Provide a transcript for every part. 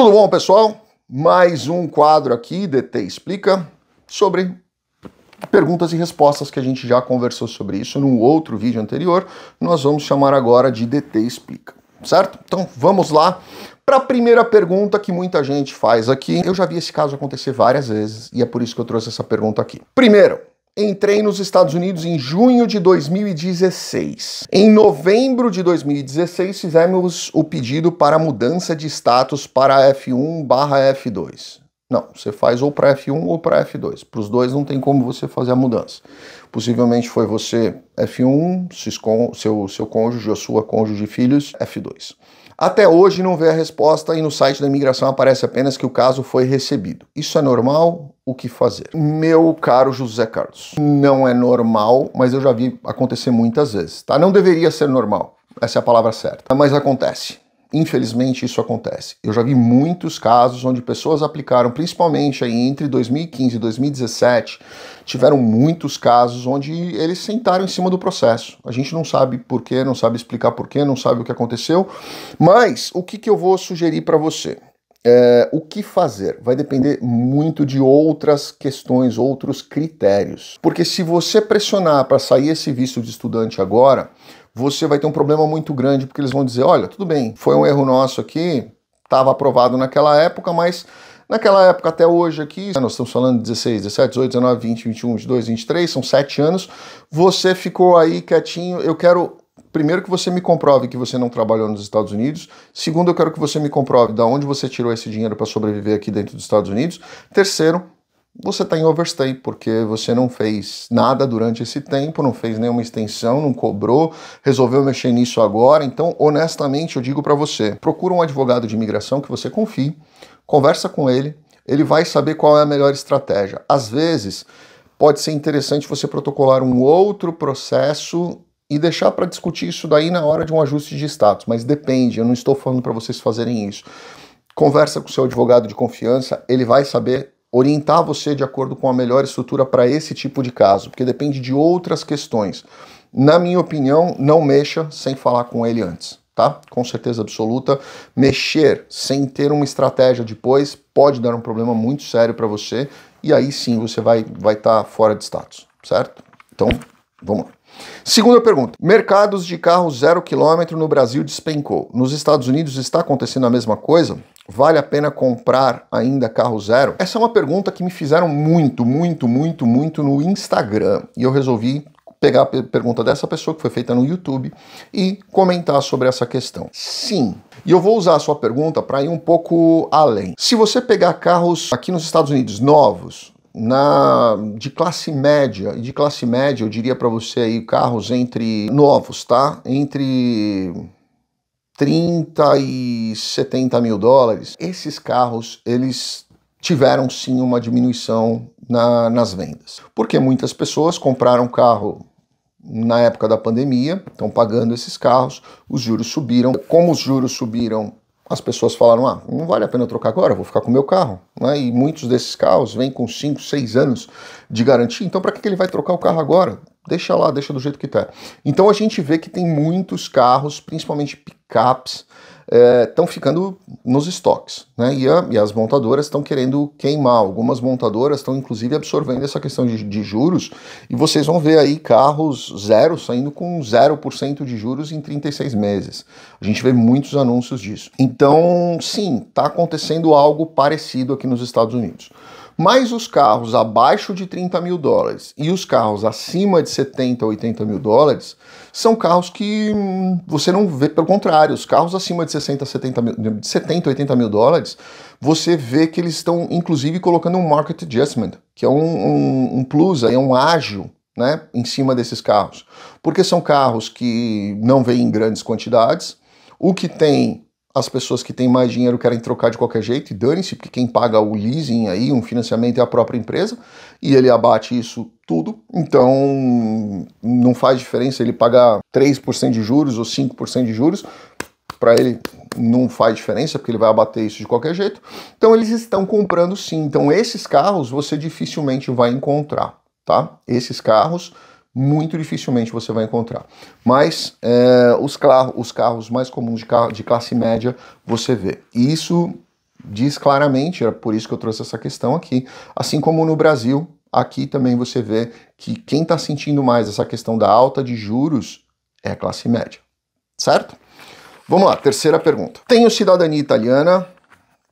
Tudo bom, pessoal? Mais um quadro aqui, DT Explica, sobre perguntas e respostas que a gente já conversou sobre isso num outro vídeo anterior. Nós vamos chamar agora de DT Explica, certo? Então vamos lá para a primeira pergunta que muita gente faz aqui. Eu já vi esse caso acontecer várias vezes e é por isso que eu trouxe essa pergunta aqui. Primeiro, entrei nos Estados Unidos em junho de 2016. Em novembro de 2016, fizemos o pedido para mudança de status para F1 barra F2. Não, você faz ou para F1 ou para F2. Para os dois não tem como você fazer a mudança. Possivelmente foi você F1, seu, seu cônjuge ou sua cônjuge de filhos F2. Até hoje não vê a resposta e no site da imigração aparece apenas que o caso foi recebido. Isso é normal? o que fazer. Meu caro José Carlos, não é normal, mas eu já vi acontecer muitas vezes, tá? Não deveria ser normal, essa é a palavra certa, mas acontece. Infelizmente isso acontece. Eu já vi muitos casos onde pessoas aplicaram, principalmente aí entre 2015 e 2017, tiveram muitos casos onde eles sentaram em cima do processo. A gente não sabe porquê, não sabe explicar porquê, não sabe o que aconteceu. Mas o que, que eu vou sugerir para você? é, o que fazer? Vai depender muito de outras questões, outros critérios. Porque se você pressionar para sair esse visto de estudante agora, você vai ter um problema muito grande, porque eles vão dizer: olha, tudo bem, foi um erro nosso aqui, estava aprovado naquela época, mas Naquela época até hoje aqui, né, nós estamos falando de 16, 17, 18, 19, 20, 21, 22, 23, são sete anos. Você ficou aí quietinho, eu quero Primeiro, que você me comprove que você não trabalhou nos Estados Unidos. Segundo, eu quero que você me comprove de onde você tirou esse dinheiro para sobreviver aqui dentro dos Estados Unidos. Terceiro, você está em overstay, porque você não fez nada durante esse tempo, não fez nenhuma extensão, não cobrou, resolveu mexer nisso agora. Então, honestamente, eu digo para você, procura um advogado de imigração que você confie, conversa com ele, ele vai saber qual é a melhor estratégia. Às vezes, pode ser interessante você protocolar um outro processo e deixar para discutir isso daí na hora de um ajuste de status, mas depende, eu não estou falando para vocês fazerem isso. Conversa com seu advogado de confiança, ele vai saber orientar você de acordo com a melhor estrutura para esse tipo de caso, porque depende de outras questões. Na minha opinião, não mexa sem falar com ele antes. Tá? Com certeza absoluta. Mexer sem ter uma estratégia depois pode dar um problema muito sério para você e aí sim você vai vai estar tá fora de status, certo? Então, vamos lá. Segunda pergunta: mercados de carros zero quilômetro no Brasil despencou. Nos Estados Unidos está acontecendo a mesma coisa? Vale a pena comprar ainda carro zero? Essa é uma pergunta que me fizeram muito, muito, muito, muito no Instagram e eu resolvi pegar a pergunta dessa pessoa que foi feita no YouTube e comentar sobre essa questão. Sim. E eu vou usar a sua pergunta para ir um pouco além. Se você pegar carros aqui nos Estados Unidos novos, na, de classe média, e de classe média eu diria para você aí carros entre novos, tá? Entre 30 e 70 mil dólares, esses carros eles tiveram sim uma diminuição na, nas vendas, porque muitas pessoas compraram carro na época da pandemia, estão pagando esses carros, os juros subiram. Como os juros subiram, as pessoas falaram: ah, não vale a pena trocar agora, vou ficar com o meu carro. Né? E muitos desses carros vêm com 5, 6 anos de garantia, então para que ele vai trocar o carro agora? Deixa lá, deixa do jeito que está. Então a gente vê que tem muitos carros, principalmente picapes, estão é, ficando nos estoques, né? E, a, e as montadoras estão querendo queimar. Algumas montadoras estão inclusive absorvendo essa questão de, de, juros e vocês vão ver aí carros zero saindo com 0% de juros em 36 meses. A gente vê muitos anúncios disso. Então, sim, está acontecendo algo parecido aqui nos Estados Unidos. Mas os carros abaixo de 30 mil dólares e os carros acima de 70, 80 mil dólares são carros que hum, você não vê, pelo contrário, os carros acima de 60, 70, mil, 70 80 mil dólares, você vê que eles estão inclusive colocando um market adjustment, que é um, um, um plus, é um ágil né, em cima desses carros. Porque são carros que não vêm em grandes quantidades, o que tem as pessoas que têm mais dinheiro querem trocar de qualquer jeito e dane-se, porque quem paga o leasing aí, um financiamento é a própria empresa, e ele abate isso tudo, então não faz diferença ele pagar 3% de juros ou 5% de juros, para ele não faz diferença, porque ele vai abater isso de qualquer jeito. Então eles estão comprando sim. Então esses carros você dificilmente vai encontrar, tá? Esses carros muito dificilmente você vai encontrar. Mas é, os, carros, os carros mais comuns de, carro, de classe média você vê. E isso diz claramente, é por isso que eu trouxe essa questão aqui. Assim como no Brasil, aqui também você vê que quem está sentindo mais essa questão da alta de juros é a classe média, certo? Vamos lá, terceira pergunta. Tenho cidadania italiana,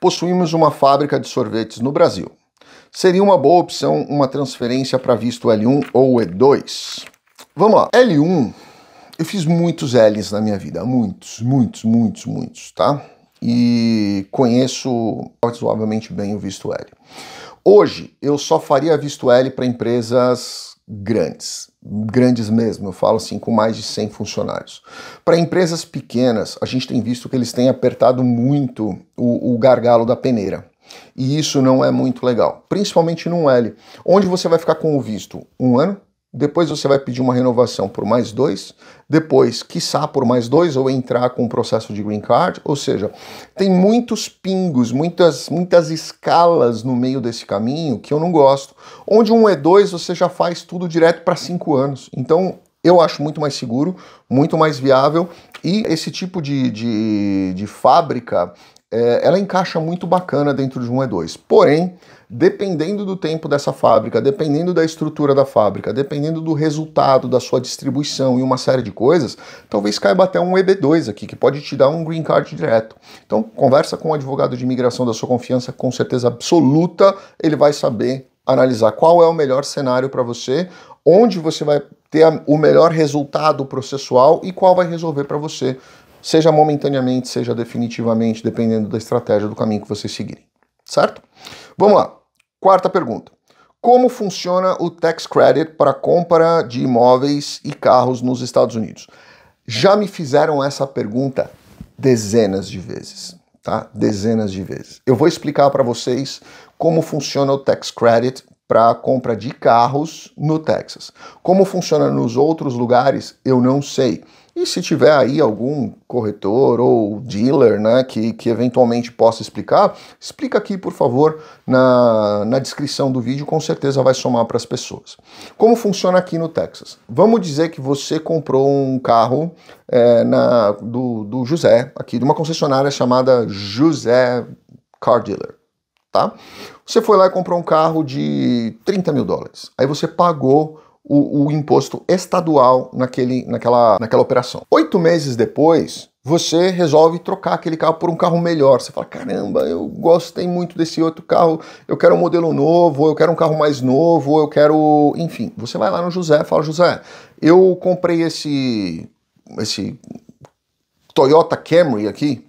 possuímos uma fábrica de sorvetes no Brasil seria uma boa opção uma transferência para visto L1 ou E2. Vamos lá. L1, eu fiz muitos L's na minha vida, muitos, muitos, muitos, muitos, tá? E conheço razoavelmente bem o visto L. Hoje, eu só faria visto L para empresas grandes, grandes mesmo, eu falo assim, com mais de 100 funcionários. Para empresas pequenas, a gente tem visto que eles têm apertado muito o, o gargalo da peneira. E isso não é muito legal, principalmente num L, onde você vai ficar com o visto um ano, depois você vai pedir uma renovação por mais dois, depois, quiçá, por mais dois, ou entrar com o processo de green card, ou seja, tem muitos pingos, muitas, muitas escalas no meio desse caminho que eu não gosto, onde um E2 você já faz tudo direto para cinco anos, então eu acho muito mais seguro, muito mais viável, e esse tipo de, de, de fábrica é, ela encaixa muito bacana dentro de um E2. Porém, dependendo do tempo dessa fábrica, dependendo da estrutura da fábrica, dependendo do resultado da sua distribuição e uma série de coisas, talvez caiba até um EB2 aqui, que pode te dar um green card direto. Então, conversa com o um advogado de imigração da sua confiança, com certeza absoluta, ele vai saber analisar qual é o melhor cenário para você, onde você vai ter o melhor resultado processual e qual vai resolver para você seja momentaneamente, seja definitivamente, dependendo da estratégia do caminho que vocês seguirem. Certo? Vamos lá. Quarta pergunta. Como funciona o tax credit para compra de imóveis e carros nos Estados Unidos? Já me fizeram essa pergunta dezenas de vezes, tá? Dezenas de vezes. Eu vou explicar para vocês como funciona o tax credit para compra de carros no Texas. Como funciona nos outros lugares, eu não sei. E se tiver aí algum corretor ou dealer né, que, que eventualmente possa explicar, explica aqui, por favor, na, na descrição do vídeo, com certeza vai somar para as pessoas. Como funciona aqui no Texas? Vamos dizer que você comprou um carro é, na, do, do José, aqui, de uma concessionária chamada José Car Dealer. Tá? Você foi lá e comprou um carro de 30 mil dólares. Aí você pagou o, o imposto estadual naquele, naquela, naquela operação. Oito meses depois, você resolve trocar aquele carro por um carro melhor. Você fala: caramba, eu gostei muito desse outro carro, eu quero um modelo novo, eu quero um carro mais novo, eu quero. Enfim, você vai lá no José e fala: José, eu comprei esse, esse Toyota Camry aqui,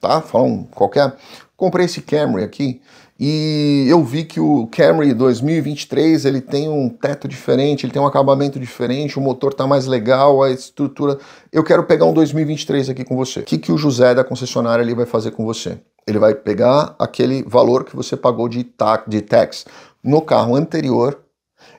tá? falar um qualquer. Comprei esse Camry aqui e eu vi que o Camry 2023 ele tem um teto diferente, ele tem um acabamento diferente, o motor tá mais legal, a estrutura. Eu quero pegar um 2023 aqui com você. O que, que o José da concessionária ele vai fazer com você? Ele vai pegar aquele valor que você pagou de, ta de tax no carro anterior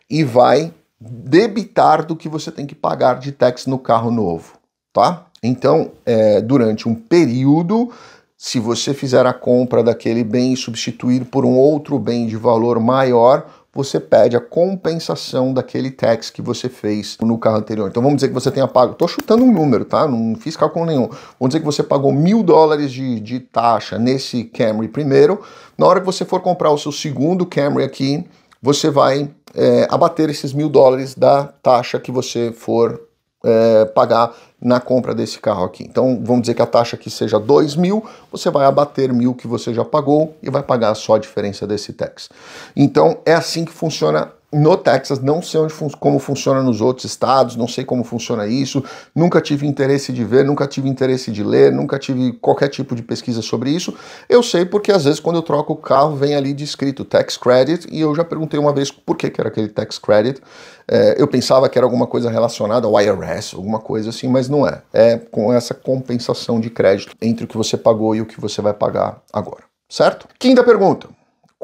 e vai debitar do que você tem que pagar de tax no carro novo, tá? Então, é, durante um período se você fizer a compra daquele bem e substituir por um outro bem de valor maior, você pede a compensação daquele tax que você fez no carro anterior. Então vamos dizer que você tenha pago, estou chutando um número, tá? Não fiz cálculo nenhum. Vamos dizer que você pagou mil dólares de, de taxa nesse Camry primeiro. Na hora que você for comprar o seu segundo Camry aqui, você vai é, abater esses mil dólares da taxa que você for é, pagar na compra desse carro aqui. Então, vamos dizer que a taxa aqui seja 2 mil, você vai abater mil que você já pagou e vai pagar só a diferença desse tax. Então, é assim que funciona no Texas, não sei onde, como funciona nos outros estados, não sei como funciona isso, nunca tive interesse de ver, nunca tive interesse de ler, nunca tive qualquer tipo de pesquisa sobre isso. Eu sei porque às vezes quando eu troco o carro vem ali descrito de tax credit e eu já perguntei uma vez por que, que era aquele tax credit. É, eu pensava que era alguma coisa relacionada ao IRS, alguma coisa assim, mas não é. É com essa compensação de crédito entre o que você pagou e o que você vai pagar agora, certo? Quinta pergunta.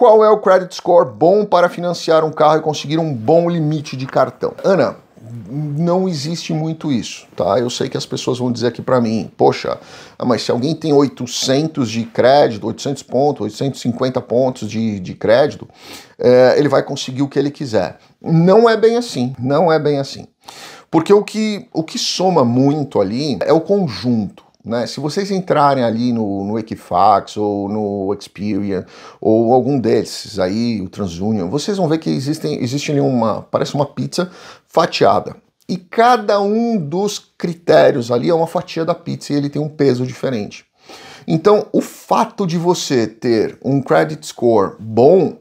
Qual é o credit score bom para financiar um carro e conseguir um bom limite de cartão? Ana, não existe muito isso, tá? Eu sei que as pessoas vão dizer aqui para mim, poxa, ah, mas se alguém tem 800 de crédito, 800 pontos, 850 pontos de, de crédito, é, ele vai conseguir o que ele quiser. Não é bem assim, não é bem assim. Porque o que, o que soma muito ali é o conjunto, né? Se vocês entrarem ali no, no Equifax ou no Experian ou algum desses aí, o TransUnion, vocês vão ver que existem, existe ali uma, parece uma pizza fatiada. E cada um dos critérios ali é uma fatia da pizza e ele tem um peso diferente. Então, o fato de você ter um credit score bom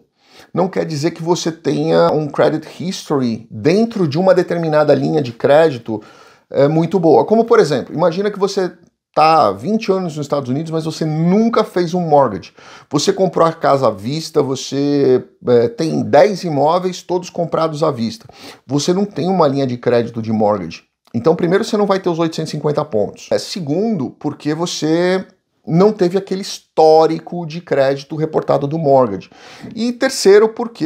não quer dizer que você tenha um credit history dentro de uma determinada linha de crédito é, muito boa. Como, por exemplo, imagina que você tá 20 anos nos Estados Unidos, mas você nunca fez um mortgage. Você comprou a casa à vista, você é, tem 10 imóveis, todos comprados à vista. Você não tem uma linha de crédito de mortgage. Então, primeiro, você não vai ter os 850 pontos. É, segundo, porque você não teve aquele histórico de crédito reportado do mortgage. E terceiro, porque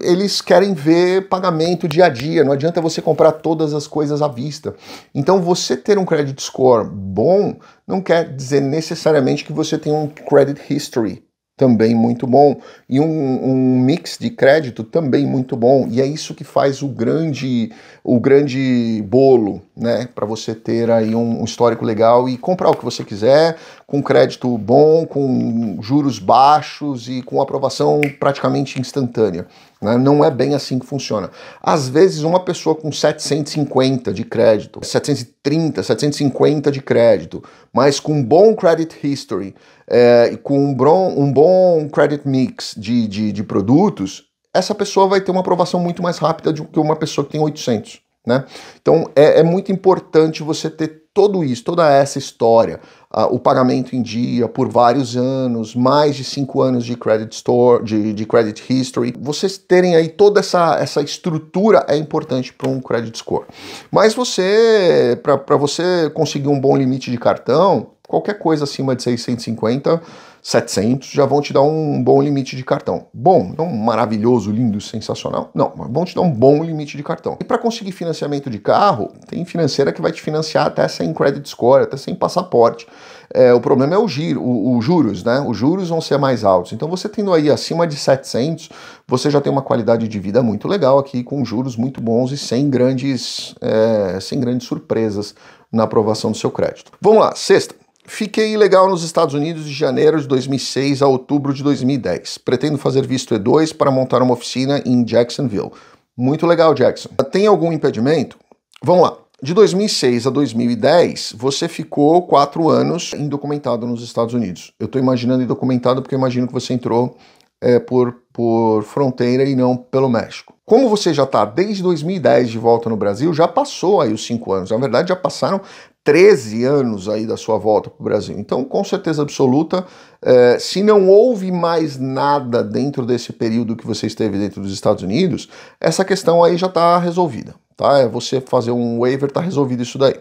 eles querem ver pagamento dia a dia, não adianta você comprar todas as coisas à vista. Então, você ter um credit score bom não quer dizer necessariamente que você tem um credit history também muito bom, e um, um, mix de crédito também muito bom. E é isso que faz o grande, o grande bolo, né? Para você ter aí um, um, histórico legal e comprar o que você quiser, com crédito bom, com juros baixos e com aprovação praticamente instantânea. Né? Não é bem assim que funciona. Às vezes, uma pessoa com 750 de crédito, 730, 750 de crédito, mas com um bom credit history é, e com um bom, um bom credit mix de, de, de produtos, essa pessoa vai ter uma aprovação muito mais rápida do que uma pessoa que tem 800. Né? Então, é, é muito importante você ter Todo isso, toda essa história, uh, o pagamento em dia por vários anos, mais de cinco anos de credit store, de, de credit history, vocês terem aí toda essa, essa estrutura é importante para um credit score. Mas você, para você conseguir um bom limite de cartão, qualquer coisa acima de 650 700 já vão te dar um bom limite de cartão. Bom, não é maravilhoso, lindo, sensacional. Não, mas vão te dar um bom limite de cartão. E para conseguir financiamento de carro, tem financeira que vai te financiar até sem credit score, até sem passaporte. É, o problema é o giro, os juros, né? Os juros vão ser mais altos. Então você tendo aí acima de 700, você já tem uma qualidade de vida muito legal aqui, com juros muito bons e sem grandes, é, sem grandes surpresas na aprovação do seu crédito. Vamos lá, sexta. Fiquei ilegal nos Estados Unidos de janeiro de 2006 a outubro de 2010. Pretendo fazer visto E2 para montar uma oficina em Jacksonville. Muito legal, Jackson. Tem algum impedimento? Vamos lá. De 2006 a 2010, você ficou quatro anos indocumentado nos Estados Unidos. Eu estou imaginando indocumentado porque eu imagino que você entrou é, por, por fronteira e não pelo México. Como você já está desde 2010 de volta no Brasil, já passou aí os cinco anos. Na verdade, já passaram 13 anos aí da sua volta para o Brasil. Então, com certeza absoluta, é, se não houve mais nada dentro desse período que você esteve dentro dos Estados Unidos, essa questão aí já está resolvida, tá? É você fazer um waiver, está resolvido isso daí.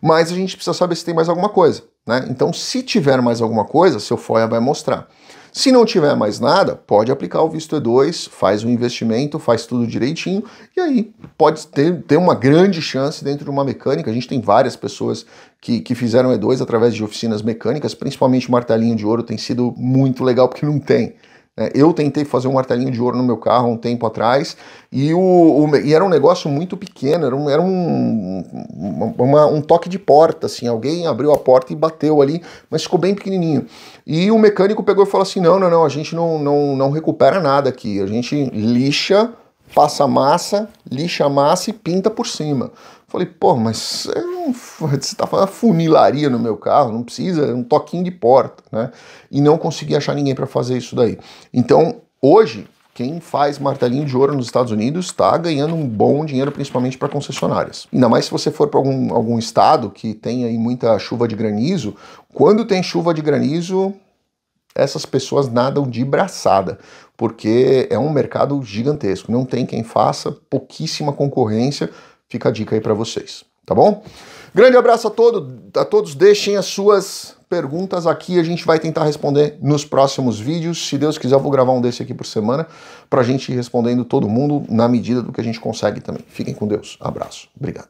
Mas a gente precisa saber se tem mais alguma coisa, né? Então, se tiver mais alguma coisa, seu FOIA vai mostrar. Se não tiver mais nada, pode aplicar o visto E2, faz o investimento, faz tudo direitinho, e aí pode ter, ter uma grande chance dentro de uma mecânica. A gente tem várias pessoas que, que fizeram E2 através de oficinas mecânicas, principalmente martelinho de ouro tem sido muito legal porque não tem. É, eu tentei fazer um martelinho de ouro no meu carro um tempo atrás e, o, o e era um negócio muito pequeno, era, um, era um, uma, um toque de porta, assim, alguém abriu a porta e bateu ali, mas ficou bem pequenininho. E o mecânico pegou e falou assim, não, não, não, a gente não, não, não recupera nada aqui, a gente lixa passa massa, lixa a massa e pinta por cima. Falei, pô, mas você está fazendo funilaria no meu carro, não precisa, é um toquinho de porta, né? E não consegui achar ninguém para fazer isso daí. Então, hoje, quem faz martelinho de ouro nos Estados Unidos está ganhando um bom dinheiro, principalmente para concessionárias. Ainda mais se você for para algum, algum estado que tem aí muita chuva de granizo. Quando tem chuva de granizo, essas pessoas nadam de braçada, porque é um mercado gigantesco, não tem quem faça, pouquíssima concorrência. Fica a dica aí para vocês, tá bom? Grande abraço a, todo, a todos, deixem as suas perguntas aqui, a gente vai tentar responder nos próximos vídeos. Se Deus quiser, eu vou gravar um desse aqui por semana para a gente ir respondendo todo mundo na medida do que a gente consegue também. Fiquem com Deus, abraço, obrigado.